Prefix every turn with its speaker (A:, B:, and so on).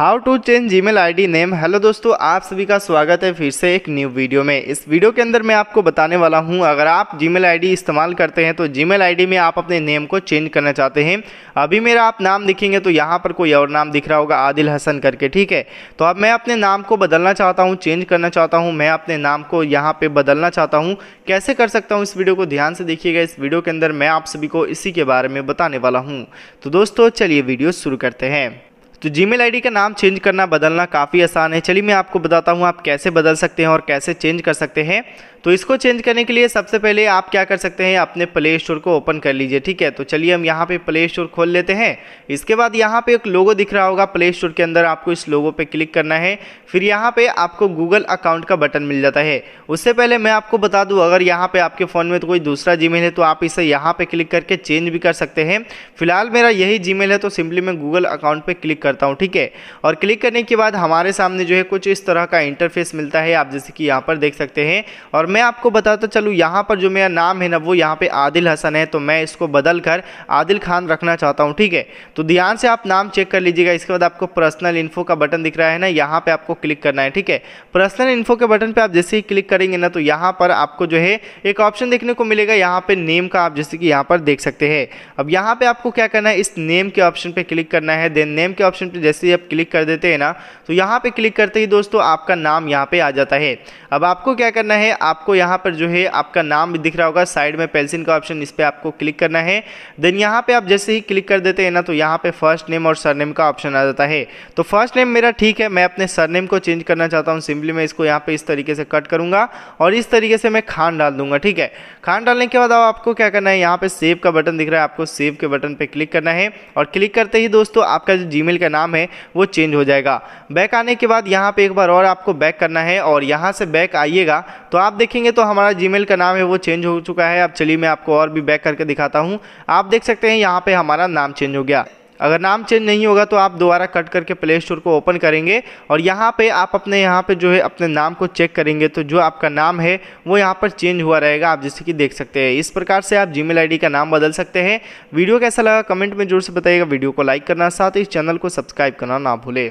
A: how to change Gmail name hello दोस्तों आप सभी का स्वागत है फिर से एक न्यू वीडियो में इस वीडियो के अंदर मैं आपको बताने वाला हूं अगर आप जी मेल इस्तेमाल करते हैं तो जी मेल में आप अपने नेम को चेंज करना चाहते हैं अभी मेरा आप नाम लिखेंगे तो यहां पर कोई और नाम दिख रहा होगा आदिल हसन करके ठीक है तो अब मैं अपने नाम को बदलना चाहता हूँ चेंज करना चाहता हूँ मैं अपने नाम को यहाँ पर बदलना चाहता हूँ कैसे कर सकता हूँ इस वीडियो को ध्यान से देखिएगा इस वीडियो के अंदर मैं आप सभी को इसी के बारे में बताने वाला हूँ तो दोस्तों चलिए वीडियो शुरू करते हैं तो जीमेल आईडी का नाम चेंज करना बदलना काफ़ी आसान है चलिए मैं आपको बताता हूँ आप कैसे बदल सकते हैं और कैसे चेंज कर सकते हैं तो इसको चेंज करने के लिए सबसे पहले आप क्या कर सकते हैं अपने प्ले स्टोर को ओपन कर लीजिए ठीक है तो चलिए हम यहाँ पे प्ले स्टोर खोल लेते हैं इसके बाद यहाँ पे एक लोगो दिख रहा होगा प्ले स्टोर के अंदर आपको इस लोगो पे क्लिक करना है फिर यहाँ पे आपको गूगल अकाउंट का बटन मिल जाता है उससे पहले मैं आपको बता दूँ अगर यहाँ पर आपके फ़ोन में तो कोई दूसरा जी है तो आप इसे यहाँ पर क्लिक करके चेंज भी कर सकते हैं फिलहाल मेरा यही जी है तो सिंपली मैं गूगल अकाउंट पर क्लिक कर करता हूँ ठीक है और क्लिक करने के बाद हमारे सामने जो है कुछ इस तरह का इंटरफेस मिलता है आप जैसे कि यहाँ पर देख सकते हैं और मैं आपको बताता तो चलूँ यहाँ पर जो मेरा नाम है ना वो यहाँ पर आदिल हसन है तो मैं इसको बदल कर आदिल खान रखना चाहता हूँ ठीक है तो ध्यान से आप नाम चेक कर लीजिएगा इसके बाद आपको पर्सनल इन्फो का बटन दिख रहा है ना यहाँ पर आपको क्लिक करना है ठीक है पर्सनल इन्फो के बटन पर आप जैसे ही क्लिक करेंगे ना तो यहाँ पर आपको जो है एक ऑप्शन देखने को मिलेगा यहाँ पर नेम का आप जैसे कि यहाँ पर देख सकते हैं अब यहाँ पर आपको क्या करना है इस नेम के ऑप्शन पर क्लिक करना है देन नेम के ऑप्शन ऑप्शन पर तो जैसे ही आप क्लिक कर देते हैं ना तो यहाँ पर क्लिक करते ही दोस्तों आपका नाम यहाँ पर आ जाता है अब आपको क्या करना है आपको यहाँ पर जो है आपका नाम भी दिख रहा होगा साइड में पेंसिल का ऑप्शन इस पर आपको क्लिक करना है देन यहाँ पर आप जैसे ही क्लिक कर देते हैं ना तो यहाँ पर फर्स्ट नेम और सरनेम का ऑप्शन आ जाता है तो फर्स्ट नेम मेरा ठीक है मैं अपने सरनेम को चेंज करना चाहता हूँ सिंपली मैं इसको यहाँ पर इस तरीके से कट करूँगा और इस तरीके से मैं खान डाल दूंगा ठीक है खान डालने के बाद आपको क्या करना है यहाँ पे सेव का बटन दिख रहा है आपको सेव के बटन पे क्लिक करना है और क्लिक करते ही दोस्तों आपका जो जी का नाम है वो चेंज हो जाएगा बैक आने के बाद यहाँ पे एक बार और आपको बैक करना है और यहाँ से बैक आइएगा तो आप देखेंगे तो हमारा जीमेल का नाम है वो चेंज हो चुका है अब चलिए मैं आपको और भी बैक करके दिखाता हूँ आप देख सकते हैं यहाँ पर हमारा नाम चेंज हो गया अगर नाम चेंज नहीं होगा तो आप दोबारा कट करके प्ले स्टोर को ओपन करेंगे और यहाँ पे आप अपने यहाँ पे जो है अपने नाम को चेक करेंगे तो जो आपका नाम है वो यहाँ पर चेंज हुआ रहेगा आप जैसे कि देख सकते हैं इस प्रकार से आप जीमेल आईडी का नाम बदल सकते हैं वीडियो कैसा लगा कमेंट में जरूर से बताइएगा वीडियो को लाइक करना साथ ही इस चैनल को सब्सक्राइब करना ना भूलें